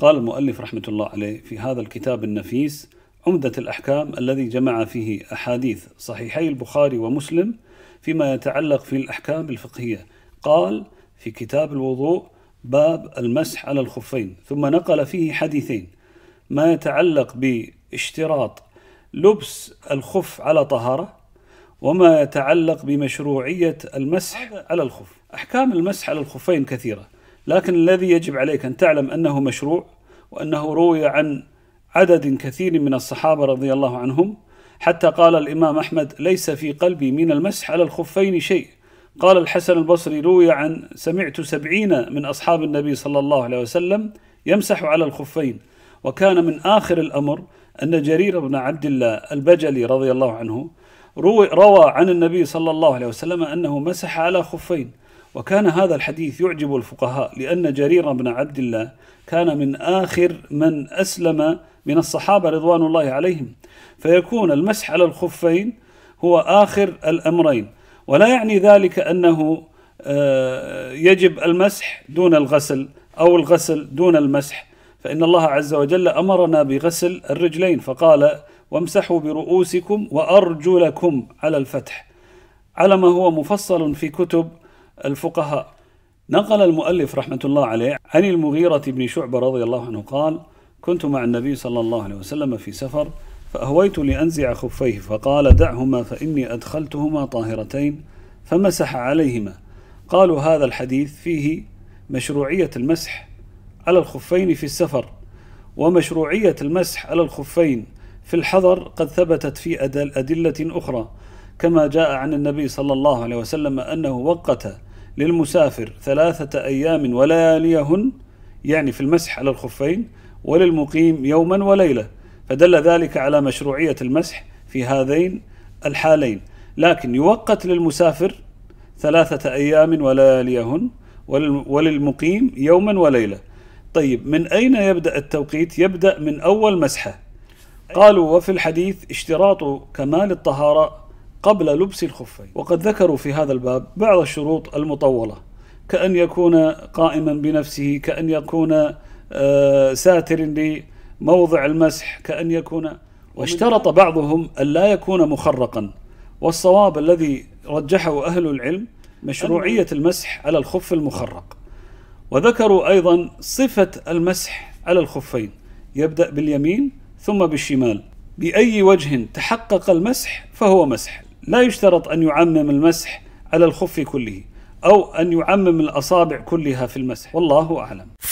قال المؤلف رحمة الله عليه في هذا الكتاب النفيس عمدة الأحكام الذي جمع فيه أحاديث صحيحي البخاري ومسلم فيما يتعلق في الأحكام الفقهية قال في كتاب الوضوء باب المسح على الخفين ثم نقل فيه حديثين ما يتعلق باشتراط لبس الخف على طهارة وما يتعلق بمشروعية المسح على الخف أحكام المسح على الخفين كثيرة لكن الذي يجب عليك أن تعلم أنه مشروع وأنه روي عن عدد كثير من الصحابة رضي الله عنهم حتى قال الإمام أحمد ليس في قلبي من المسح على الخفين شيء قال الحسن البصري روي عن سمعت سبعين من أصحاب النبي صلى الله عليه وسلم يمسح على الخفين وكان من آخر الأمر أن جرير بن عبد الله البجلي رضي الله عنه روى, روى عن النبي صلى الله عليه وسلم أنه مسح على خفين وكان هذا الحديث يعجب الفقهاء لأن جرير بن عبد الله كان من آخر من أسلم من الصحابة رضوان الله عليهم فيكون المسح على الخفين هو آخر الأمرين ولا يعني ذلك أنه آه، يجب المسح دون الغسل أو الغسل دون المسح فإن الله عز وجل أمرنا بغسل الرجلين فقال وامسحوا برؤوسكم وأرجلكم على الفتح على ما هو مفصل في كتب الفقهاء نقل المؤلف رحمة الله عليه عن المغيرة بن شعبة رضي الله عنه قال كنت مع النبي صلى الله عليه وسلم في سفر فأهويت لأنزع خفيه فقال دعهما فإني أدخلتهما طاهرتين فمسح عليهما قالوا هذا الحديث فيه مشروعية المسح على الخفين في السفر ومشروعية المسح على الخفين في الحضر قد ثبتت في أدلة أخرى كما جاء عن النبي صلى الله عليه وسلم أنه وقت للمسافر ثلاثة أيام ولياليهن يعني في المسح على الخفين وللمقيم يوما وليلة فدل ذلك على مشروعية المسح في هذين الحالين لكن يوقت للمسافر ثلاثة أيام ولياليهن وللمقيم يوما وليلة طيب من أين يبدأ التوقيت يبدأ من أول مسحة قالوا وفي الحديث اشتراط كمال الطهارة قبل لبس الخفين وقد ذكروا في هذا الباب بعض الشروط المطولة كأن يكون قائما بنفسه كأن يكون آه، ساتر لموضع المسح كأن يكون واشترط بعضهم أن لا يكون مخرقا والصواب الذي رجحه أهل العلم مشروعية المسح على الخف المخرق وذكروا أيضا صفة المسح على الخفين يبدأ باليمين ثم بالشمال بأي وجه تحقق المسح فهو مسح لا يشترط أن يعمم المسح على الخف كله أو أن يعمم الأصابع كلها في المسح والله أعلم